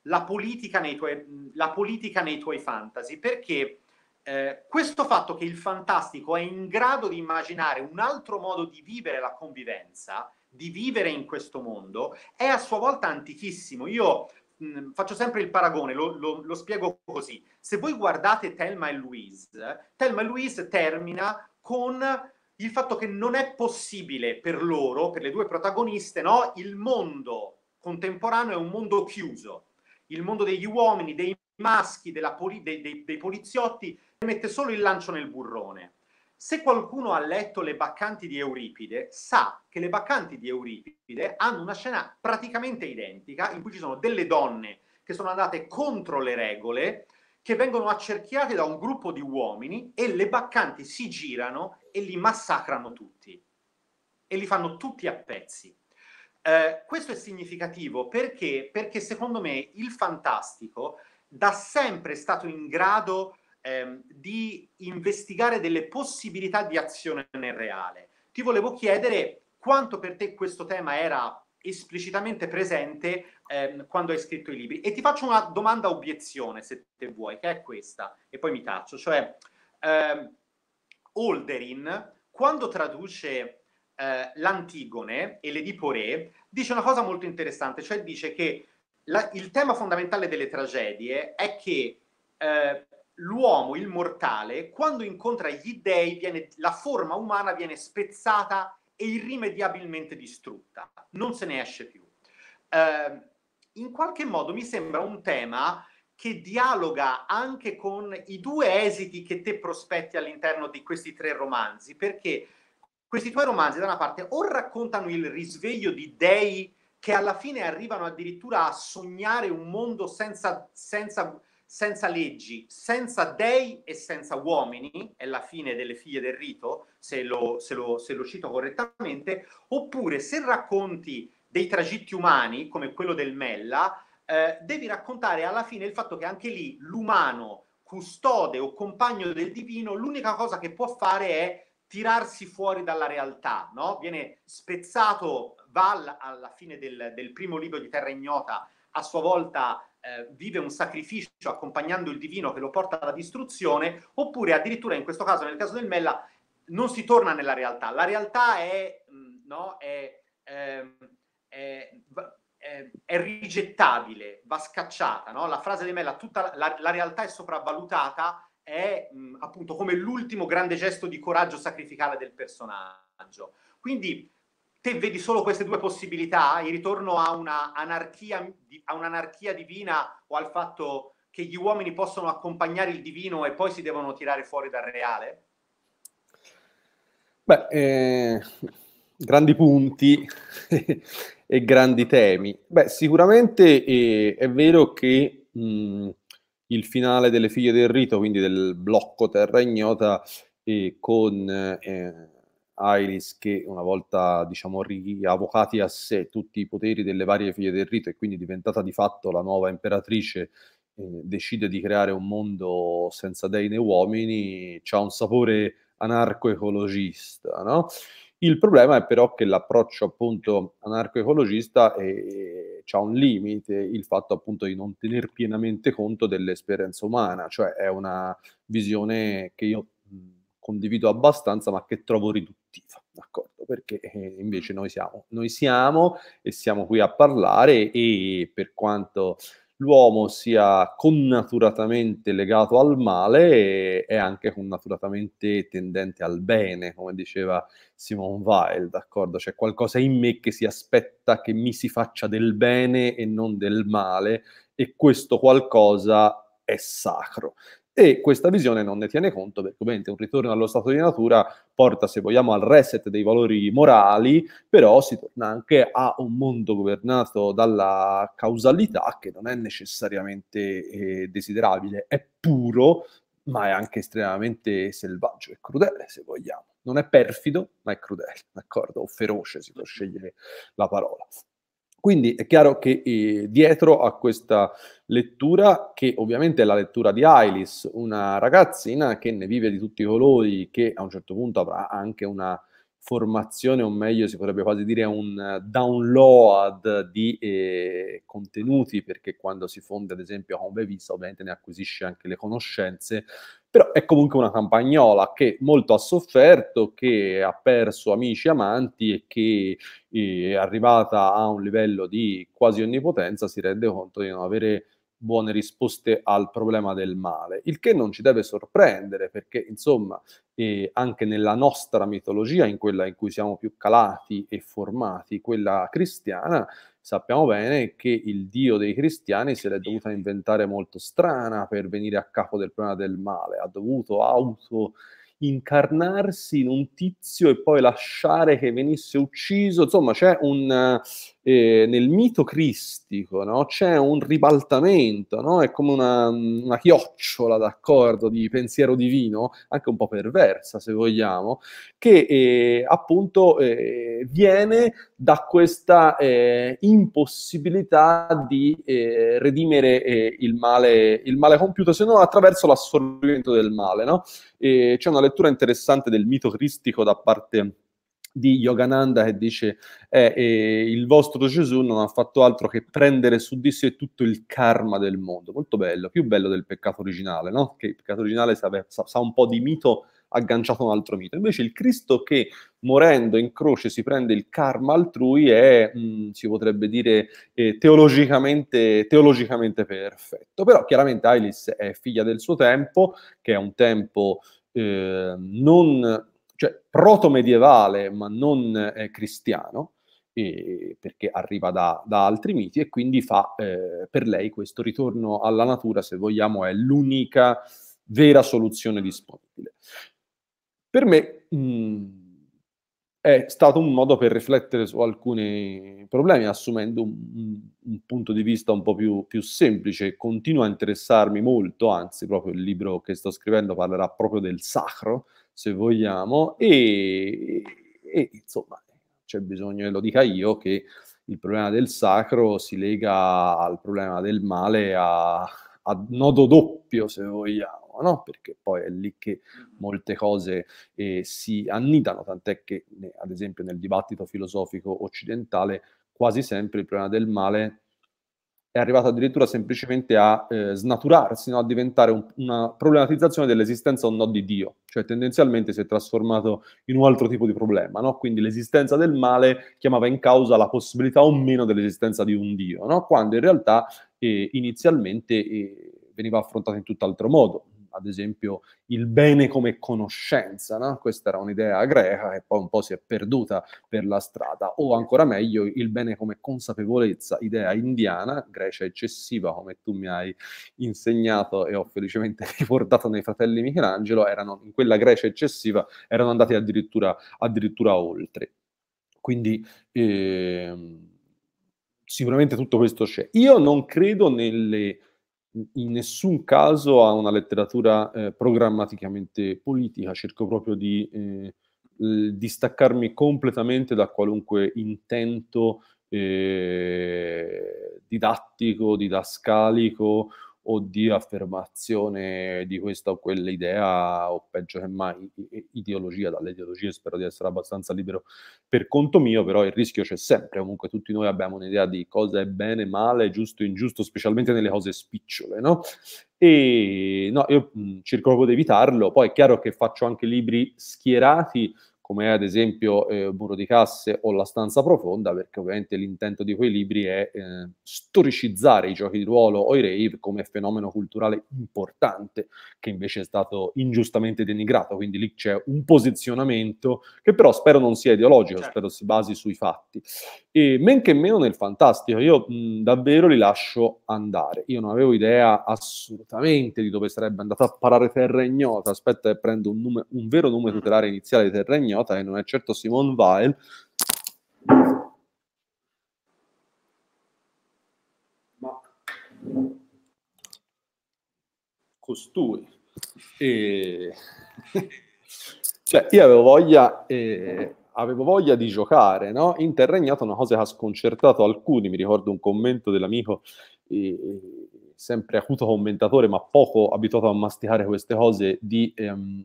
la politica nei tuoi, politica nei tuoi fantasy, perché eh, questo fatto che il fantastico è in grado di immaginare un altro modo di vivere la convivenza, di vivere in questo mondo, è a sua volta antichissimo. Io mh, mm, faccio sempre il paragone, lo, lo, lo spiego così. Se voi guardate Thelma e Louise, Thelma e Louise termina con il fatto che non è possibile per loro, per le due protagoniste, no? il mondo contemporaneo è un mondo chiuso il mondo degli uomini, dei maschi, poli, dei, dei, dei poliziotti, mette solo il lancio nel burrone. Se qualcuno ha letto Le Baccanti di Euripide, sa che le Baccanti di Euripide hanno una scena praticamente identica in cui ci sono delle donne che sono andate contro le regole, che vengono accerchiate da un gruppo di uomini e le Baccanti si girano e li massacrano tutti e li fanno tutti a pezzi. Eh, questo è significativo perché, perché secondo me il fantastico da sempre è stato in grado ehm, di investigare delle possibilità di azione nel reale. Ti volevo chiedere quanto per te questo tema era esplicitamente presente ehm, quando hai scritto i libri. E ti faccio una domanda obiezione, se te vuoi, che è questa, e poi mi taccio. Cioè, ehm, Olderin, quando traduce eh, l'Antigone e l'Edipo Re, dice una cosa molto interessante, cioè dice che la, il tema fondamentale delle tragedie è che eh, l'uomo, il mortale, quando incontra gli dèi, viene, la forma umana viene spezzata e irrimediabilmente distrutta, non se ne esce più. Eh, in qualche modo mi sembra un tema che dialoga anche con i due esiti che te prospetti all'interno di questi tre romanzi, perché questi tuoi romanzi, da una parte, o raccontano il risveglio di dei che alla fine arrivano addirittura a sognare un mondo senza, senza, senza leggi, senza dei e senza uomini, è la fine delle figlie del rito, se lo, se lo, se lo cito correttamente, oppure se racconti dei tragitti umani, come quello del Mella, eh, devi raccontare alla fine il fatto che anche lì l'umano, custode o compagno del divino, l'unica cosa che può fare è tirarsi fuori dalla realtà, no? Viene spezzato, Val alla, fine del, del primo libro di Terra Ignota, a sua volta eh, vive un sacrificio accompagnando il divino che lo porta alla distruzione, oppure addirittura in questo caso, nel caso del Mella, non si torna nella realtà. La realtà è, mm, no, è, ehm, è, è rigettabile, va scacciata. No? La frase di Mella, tutta la, la realtà è sopravvalutata è mh, mm, appunto come l'ultimo grande gesto di coraggio sacrificale del personaggio. Quindi te vedi solo queste due possibilità, il ritorno a un'anarchia, a un'anarchia divina o al fatto che gli uomini possono accompagnare il divino e poi si devono tirare fuori dal reale? Beh, eh, grandi punti e grandi temi. Beh, sicuramente eh, è vero che mh, mm, il finale delle figlie del rito, quindi del blocco terra ignota, e con eh, Ailis che una volta diciamo riavocati a sé tutti i poteri delle varie figlie del rito e quindi diventata di fatto la nuova imperatrice eh, decide di creare un mondo senza dei né uomini, ha un sapore anarco-ecologista, no? Il problema è però che l'approccio appunto anarcoecologista eh, ha un limite, il fatto appunto di non tener pienamente conto dell'esperienza umana, cioè è una visione che io condivido abbastanza ma che trovo riduttiva, d'accordo? Perché eh, invece noi siamo, noi siamo e siamo qui a parlare e per quanto l'uomo sia connaturatamente legato al male e anche connaturatamente tendente al bene, come diceva Simone Weil, d'accordo? C'è qualcosa in me che si aspetta che mi si faccia del bene e non del male e questo qualcosa è sacro e questa visione non ne tiene conto perché ovviamente un ritorno allo stato di natura porta, se vogliamo, al reset dei valori morali, però si torna anche a un mondo governato dalla causalità che non è necessariamente eh, desiderabile, è puro, ma è anche estremamente selvaggio e crudele, se vogliamo. Non è perfido, ma è crudele, d'accordo? O feroce, si può scegliere la parola. Quindi è chiaro che eh, dietro a questa lettura, che ovviamente è la lettura di Ailis, una ragazzina che ne vive di tutti i colori, che a un certo punto avrà anche una formazione, o meglio si potrebbe quasi dire un download di eh, contenuti, perché quando si fonde ad esempio a un bevista ovviamente ne acquisisce anche le conoscenze, però è comunque una campagnola che molto ha sofferto, che ha perso amici e amanti e che eh, è arrivata a un livello di quasi onnipotenza si rende conto di non avere buone risposte al problema del male, il che non ci deve sorprendere perché insomma eh, anche nella nostra mitologia, in quella in cui siamo più calati e formati, quella cristiana, sappiamo bene che il Dio dei cristiani se l'è dovuta inventare molto strana per venire a capo del problema del male, ha dovuto auto incarnarsi in un tizio e poi lasciare che venisse ucciso, insomma c'è un eh, nel mito cristico no? c'è un ribaltamento, no? è come una, una chiocciola d'accordo di pensiero divino, anche un po' perversa se vogliamo, che eh, appunto eh, viene da questa eh, impossibilità di eh, redimere eh, il male, il, male, compiuto se non attraverso l'assorbimento del male. No? c'è una lettura interessante del mito cristico da parte di di Yogananda che dice eh, eh, il vostro Gesù non ha fatto altro che prendere su di sé tutto il karma del mondo. Molto bello, più bello del peccato originale, no? Che il peccato originale sa, sa, un po' di mito agganciato a un altro mito. Invece il Cristo che morendo in croce si prende il karma altrui è, mh, mm, si potrebbe dire, eh, teologicamente, teologicamente perfetto. Però chiaramente Ailis è figlia del suo tempo, che è un tempo eh, non cioè proto-medievale ma non eh, cristiano, eh, perché arriva da, da, altri miti e quindi fa eh, per lei questo ritorno alla natura, se vogliamo, è l'unica vera soluzione disponibile. Per me mh, mm, è stato un modo per riflettere su alcuni problemi, assumendo un, un punto di vista un po' più, più, semplice. Continua a interessarmi molto, anzi, proprio il libro che sto scrivendo parlerà proprio del sacro, se vogliamo, e, e insomma c'è bisogno che lo dica io che il problema del sacro si lega al problema del male a, a nodo doppio, se vogliamo, no? perché poi è lì che molte cose eh, si annidano, tant'è che ad esempio nel dibattito filosofico occidentale quasi sempre il problema del male è arrivato addirittura semplicemente a eh, snaturarsi, no? a diventare un, una problematizzazione dell'esistenza o no di Dio, cioè tendenzialmente si è trasformato in un altro tipo di problema, no? quindi l'esistenza del male chiamava in causa la possibilità o meno dell'esistenza di un Dio, quando in realtà eh, inizialmente eh, veniva affrontato in tutt'altro modo ad esempio il bene come conoscenza, no? questa era un'idea greca che poi un po' si è perduta per la strada, o ancora meglio il bene come consapevolezza, idea indiana, Grecia eccessiva come tu mi hai insegnato e ho felicemente ricordato nei fratelli Michelangelo, erano in quella Grecia eccessiva erano andati addirittura, addirittura oltre. Quindi eh, sicuramente tutto questo c'è. Io non credo nelle in nessun caso a una letteratura eh, programmaticamente politica, cerco proprio di eh, distaccarmi completamente da qualunque intento eh, didattico, didascalico o di affermazione di questa o quell'idea o peggio che mai ideologia dalle ideologie spero di essere abbastanza libero per conto mio però il rischio c'è sempre comunque tutti noi abbiamo un'idea di cosa è bene male giusto ingiusto specialmente nelle cose spicciole no e no io mh, cerco proprio di evitarlo poi è chiaro che faccio anche libri schierati come ad esempio eh, Muro di Casse o La Stanza Profonda, perché ovviamente l'intento di quei libri è eh, storicizzare i giochi di ruolo o i rave come fenomeno culturale importante, che invece è stato ingiustamente denigrato, quindi lì c'è un posizionamento che però spero non sia ideologico, certo. spero si basi sui fatti. E men che meno nel fantastico, io mh, davvero li lascio andare, io non avevo idea assolutamente di dove sarebbe andata a parare terra ignota, aspetta prendo un, num- un vero nome mm. tutelare iniziale di terra ignota, ignota e eh. non è certo Simone Weil. Eh. Ma costui. E... cioè, io avevo voglia... E avevo voglia di giocare, no? In terra una cosa che ha sconcertato alcuni, mi ricordo un commento dell'amico, eh, sempre acuto commentatore, ma poco abituato a masticare queste cose, di ehm,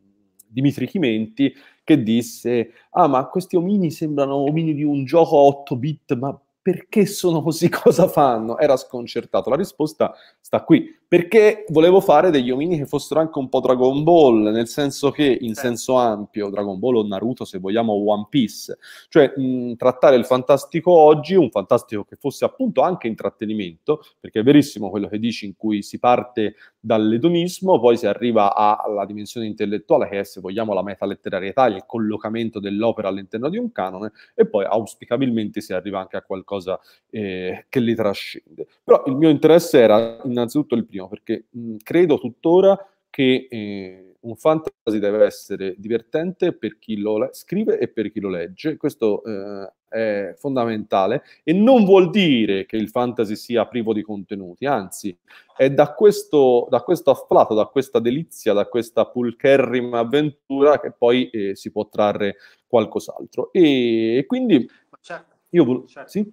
Dimitri Chimenti, che disse, ah ma questi omini sembrano omini di un gioco 8 bit, ma perché sono così, cosa fanno? Era sconcertato. La risposta sta qui perché volevo fare degli omini che fossero anche un po' Dragon Ball, nel senso che in senso ampio, Dragon Ball o Naruto, se vogliamo, One Piece, cioè mh, trattare il fantastico oggi, un fantastico che fosse appunto anche intrattenimento, perché è verissimo quello che dici in cui si parte dall'edonismo, poi si arriva alla dimensione intellettuale, che è se vogliamo la metaletterarità, il collocamento dell'opera all'interno di un canone, e poi auspicabilmente si arriva anche a qualcosa eh, che li trascende. Però il mio interesse era innanzitutto il primo giochino, perché mh, credo tuttora che eh, un fantasy deve essere divertente per chi lo le- scrive e per chi lo legge, questo eh, è fondamentale e non vuol dire che il fantasy sia privo di contenuti, anzi è da questo, da questo afflato, da questa delizia, da questa pulcherrima avventura che poi eh, si può trarre qualcos'altro. E, e quindi... Certo. Io vol- certo. sì?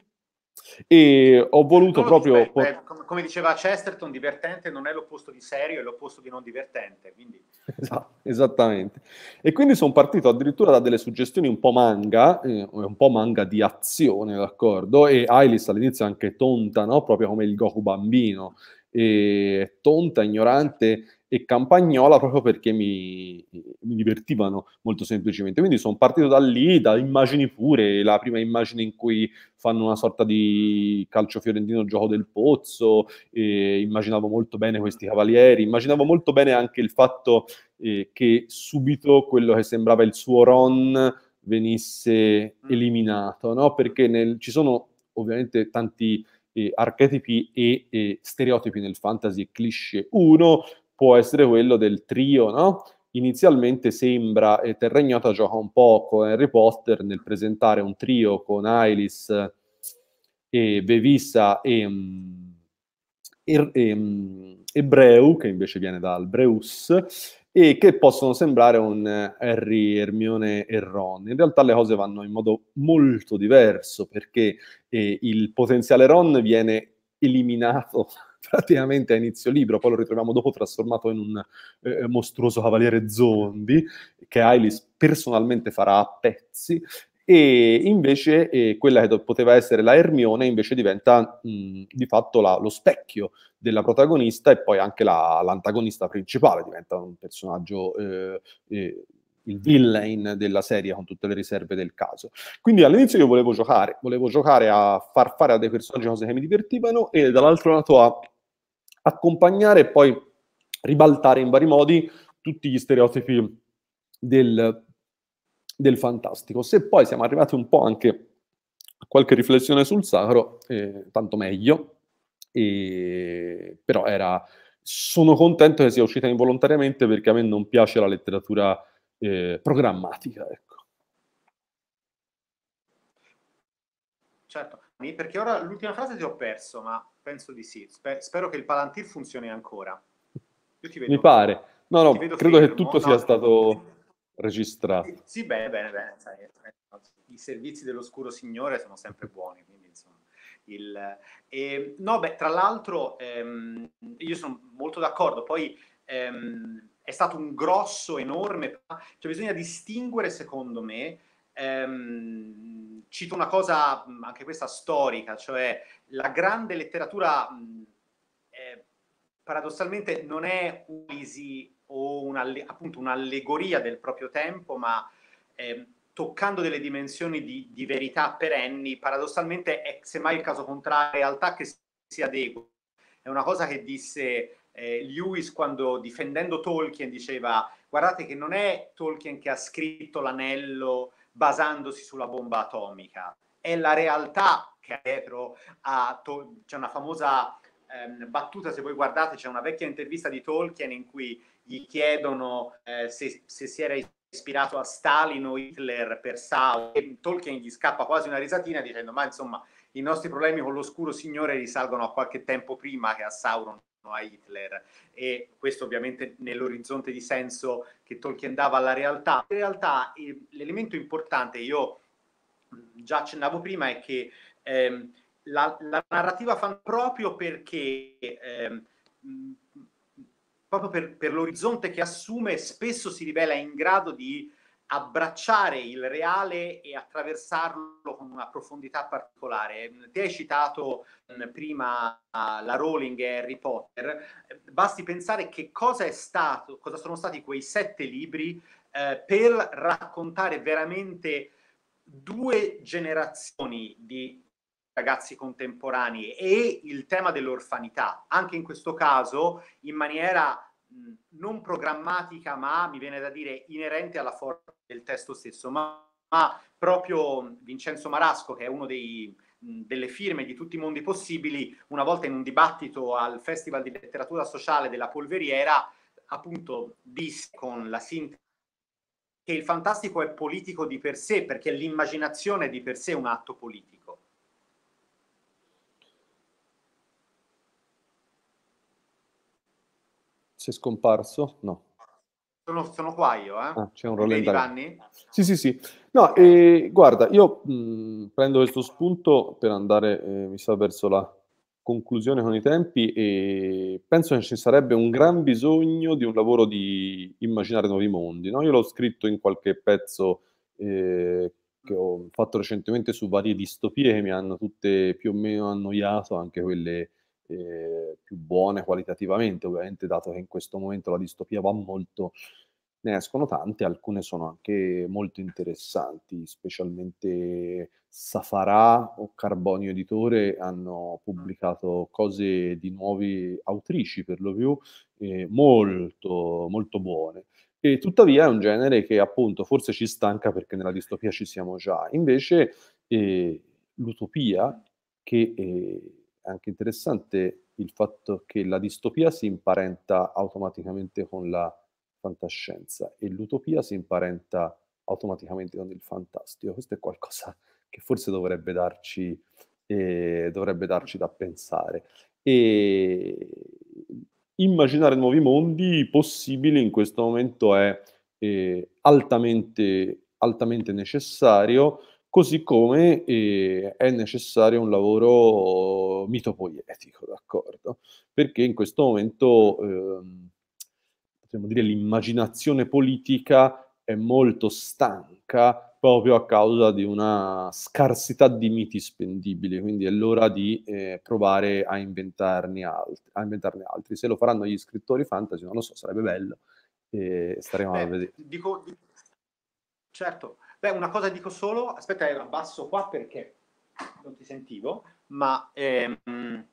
E ho voluto Solo proprio... Divertente. Eh, come diceva Chesterton, divertente non è l'opposto di serio, è l'opposto di non divertente. Quindi... Esatto, esattamente. E quindi sono partito addirittura da delle suggestioni un po' manga, eh, un po' manga di azione, d'accordo? E Ailis all'inizio è anche tonta, no? proprio come il Goku bambino, e tonta, ignorante e Campagnola proprio perché mi, mi divertivano molto semplicemente. Quindi sono partito da lì, da immagini pure, la prima immagine in cui fanno una sorta di calcio fiorentino gioco del pozzo, immaginavo molto bene questi cavalieri, immaginavo molto bene anche il fatto eh, che subito quello che sembrava il suo Ron venisse mm. eliminato, no? perché nel, ci sono ovviamente tanti... Eh, archetipi e eh, stereotipi nel fantasy e cliché. Uno può essere quello del trio, no? Inizialmente sembra, e Ignota gioca un po' con Harry Potter nel presentare un trio con Ailis e Bevissa e, mm, er, e, e, mm, e Breu, che invece viene dal Breus, e che possono sembrare un Harry, Hermione e Ron. In realtà le cose vanno in modo molto diverso perché eh, il potenziale Ron viene eliminato praticamente a inizio libro, poi lo ritroviamo dopo trasformato in un eh, eh, mostruoso cavaliere zombie che Ailis personalmente farà a pezzi e invece eh, quella che poteva essere la Ermione invece diventa mh, mm, di fatto la, lo specchio della protagonista e poi anche la, l'antagonista principale, diventa un personaggio eh, eh il villain della serie con tutte le riserve del caso. Quindi all'inizio io volevo giocare, volevo giocare a far fare a dei personaggi cose che mi divertivano e dall'altro lato a accompagnare e poi ribaltare in vari modi tutti gli stereotipi del, del fantastico. Se poi siamo arrivati un po' anche a qualche riflessione sul sacro, eh, tanto meglio, e... però era... sono contento che sia uscita involontariamente perché a me non piace la letteratura eh, programmatica. Ecco. Certo, perché ora l'ultima frase ti ho perso, ma penso di sì. Sper- spero che il Palantir funzioni ancora. Mi pare. No, no, credo fermo. che tutto no, sia no, stato registrato. Sì, bene, bene, bene. Sai, eh, I servizi dell'oscuro signore sono sempre buoni, quindi insomma. Il, eh, no, beh, tra l'altro ehm, io sono molto d'accordo, poi ehm, è stato un grosso, enorme... Cioè bisogna distinguere, secondo me, ehm, cito una cosa, anche questa storica, cioè la grande letteratura eh, paradossalmente non è un'alisi o una, appunto un'allegoria del proprio tempo, ma eh, toccando delle dimensioni di, di, verità perenni, paradossalmente è semmai il caso contrario, realtà che si adegua. È una cosa che disse eh, Lewis quando difendendo Tolkien diceva guardate che non è Tolkien che ha scritto l'anello basandosi sulla bomba atomica, è la realtà che ha dietro a Tol- c'è una famosa ehm, battuta, se voi guardate c'è una vecchia intervista di Tolkien in cui gli chiedono eh, se, se si era ispirato a Stalin o Hitler per Sao e Tolkien gli scappa quasi una risatina dicendo ma insomma i nostri problemi con l'oscuro signore risalgono a qualche tempo prima che a Sauron fino a Hitler e questo ovviamente nell'orizzonte di senso che Tolkien dava alla realtà. In realtà ehm, l'elemento importante, io già accennavo prima, è che ehm, la, la, narrativa fa proprio perché... Ehm, proprio per, per, l'orizzonte che assume, spesso si rivela in grado di abbracciare il reale e attraversarlo con una profondità particolare. Te hai citato mm, prima eh, la Rowling e Harry Potter, eh, basti pensare che cosa è stato, cosa sono stati quei sette libri eh, per raccontare veramente due generazioni di ragazzi contemporanei e il tema dell'orfanità, anche in questo caso in maniera non programmatica, ma mi viene da dire inerente alla forma del testo stesso, ma, ma proprio Vincenzo Marasco, che è uno dei, delle firme di tutti i mondi possibili, una volta in un dibattito al Festival di Letteratura Sociale della Polveriera, appunto disse con la sintesi che il fantastico è politico di per sé, perché l'immaginazione è di per sé un atto politico Sei scomparso? No. Sono, sono qua io, eh. Ah, c'è un Roland. Vanni? Sì, sì, sì. No, eh, guarda, io mh, mm, prendo questo spunto per andare, eh, mi sa, verso la conclusione con i tempi e penso che ci sarebbe un gran bisogno di un lavoro di immaginare nuovi mondi. No? Io l'ho scritto in qualche pezzo eh, che ho fatto recentemente su varie distopie che mi hanno tutte più o meno annoiato, anche quelle eh, più buone qualitativamente, ovviamente dato che in questo momento la distopia va molto, ne escono tante, alcune sono anche molto interessanti, specialmente Safarà o Carbonio Editore hanno mm. pubblicato cose di nuove autrici per lo più eh, molto, molto buone. E tuttavia è un genere che appunto forse ci stanca perché nella distopia ci siamo già. Invece eh, l'utopia che eh, è anche interessante il fatto che la distopia si imparenta automaticamente con la fantascienza e l'utopia si imparenta automaticamente con il fantastico. Questo è qualcosa che forse dovrebbe darci, eh, dovrebbe darci da pensare. E immaginare nuovi mondi possibili in questo momento è eh, altamente, altamente necessario Così come eh, è necessario un lavoro mitopoietico, d'accordo? Perché in questo momento, eh, potremmo dire, l'immaginazione politica è molto stanca proprio a causa di una scarsità di miti spendibili, quindi è l'ora di eh, provare a inventarne, alt- a inventarne altri. Se lo faranno gli scrittori fantasy, non lo so, sarebbe bello, eh, staremo Beh, a vedere. Dico, dico, certo. Beh, una cosa dico solo, aspetta, abbasso qua perché non ti sentivo, ma ehm,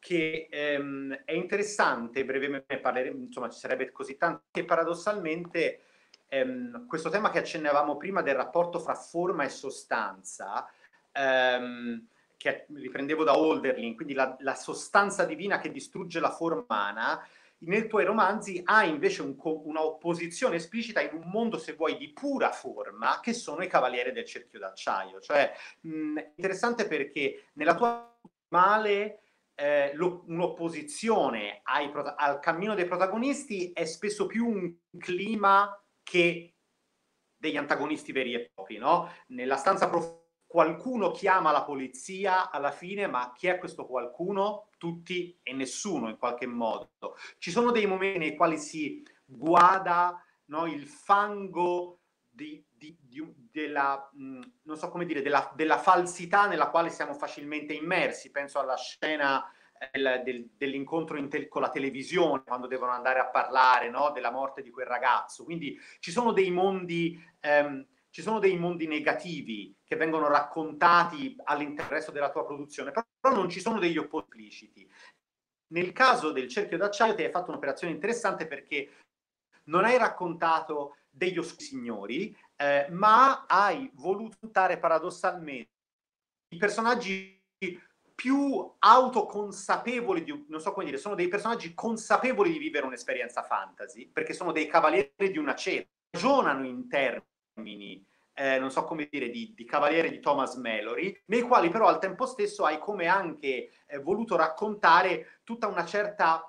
che ehm, è interessante, brevemente parleremo, insomma ci sarebbe così tanto, che paradossalmente ehm, questo tema che accennavamo prima del rapporto fra forma e sostanza, ehm, che riprendevo da Olderlin, quindi la, la sostanza divina che distrugge la forma umana, nei tuoi romanzi hai invece un, una opposizione esplicita in un mondo, se vuoi, di pura forma, che sono i Cavalieri del Cerchio d'Acciaio. Cioè, mh, interessante perché nella tua male eh, lo, un'opposizione ai, al cammino dei protagonisti è spesso più un clima che degli antagonisti veri e propri, no? Nella stanza profonda qualcuno chiama la polizia alla fine, ma chi è questo qualcuno? Tutti e nessuno in qualche modo. Ci sono dei momenti nei quali si guada no, il fango di, di, di, della, mh, mm, so dire, della, della, falsità nella quale siamo facilmente immersi. Penso alla scena eh, del, del, dell'incontro te- con la televisione, quando devono andare a parlare no, della morte di quel ragazzo. Quindi ci sono dei mondi... Ehm, ci sono dei mondi negativi che vengono raccontati all'interno della tua produzione, però non ci sono degli oppliciti. Nel caso del cerchio d'acciaio ti hai fatto un'operazione interessante perché non hai raccontato degli oscuri signori, eh, ma hai voluto puntare paradossalmente i personaggi più autoconsapevoli di, non so come dire, sono dei personaggi consapevoli di vivere un'esperienza fantasy, perché sono dei cavalieri di una cena, ragionano in termini termini, eh, non so come dire, di, di, Cavaliere di Thomas Mallory, nei quali però al tempo stesso hai come anche eh, voluto raccontare tutta una certa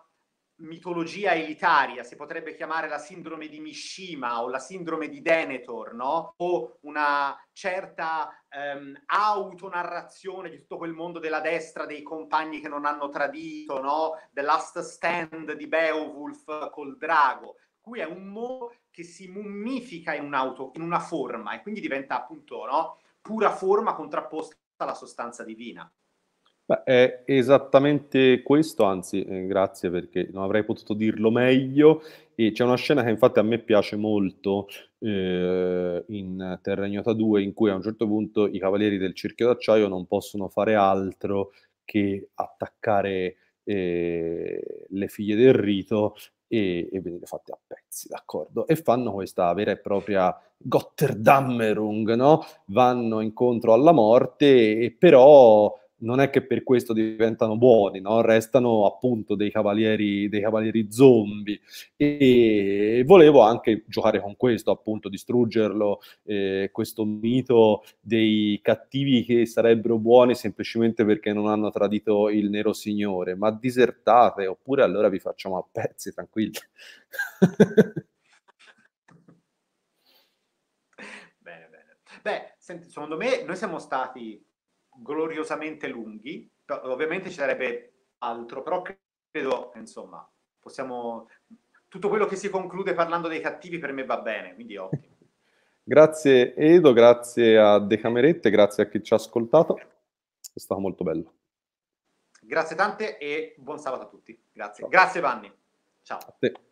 mitologia elitaria, si potrebbe chiamare la sindrome di Mishima o la sindrome di Denethor, no? O una certa ehm, autonarrazione di tutto quel mondo della destra, dei compagni che non hanno tradito, no? The Last Stand di Beowulf col drago. Qui è un mondo che si mummifica in, un'auto, in una forma e quindi diventa appunto no, pura forma contrapposta alla sostanza divina. Beh, è esattamente questo, anzi, eh, grazie perché non avrei potuto dirlo meglio. E c'è una scena che infatti a me piace molto eh, in Terra Ignota 2, in cui a un certo punto i cavalieri del cerchio d'acciaio non possono fare altro che attaccare eh, le figlie del rito e, e venire fatte a pezzi, d'accordo? E fanno questa vera e propria Gotterdammerung, no? Vanno incontro alla morte, però non è che per questo diventano buoni, no? restano appunto dei cavalieri, dei cavalieri zombie. E volevo anche giocare con questo, appunto, distruggerlo, eh, questo mito dei cattivi che sarebbero buoni semplicemente perché non hanno tradito il nero signore, ma disertate oppure allora vi facciamo a pezzi, tranquilli. bene, bene. Beh, senti, secondo me noi siamo stati gloriosamente lunghi, ovviamente ci sarebbe altro, però credo, insomma, possiamo... Tutto quello che si conclude parlando dei cattivi per me va bene, quindi ottimo. grazie Edo, grazie a De Camerette, grazie a chi ci ha ascoltato, è stato molto bello. Grazie tante e buon sabato a tutti. Grazie. Ciao. Grazie Vanni. Ciao.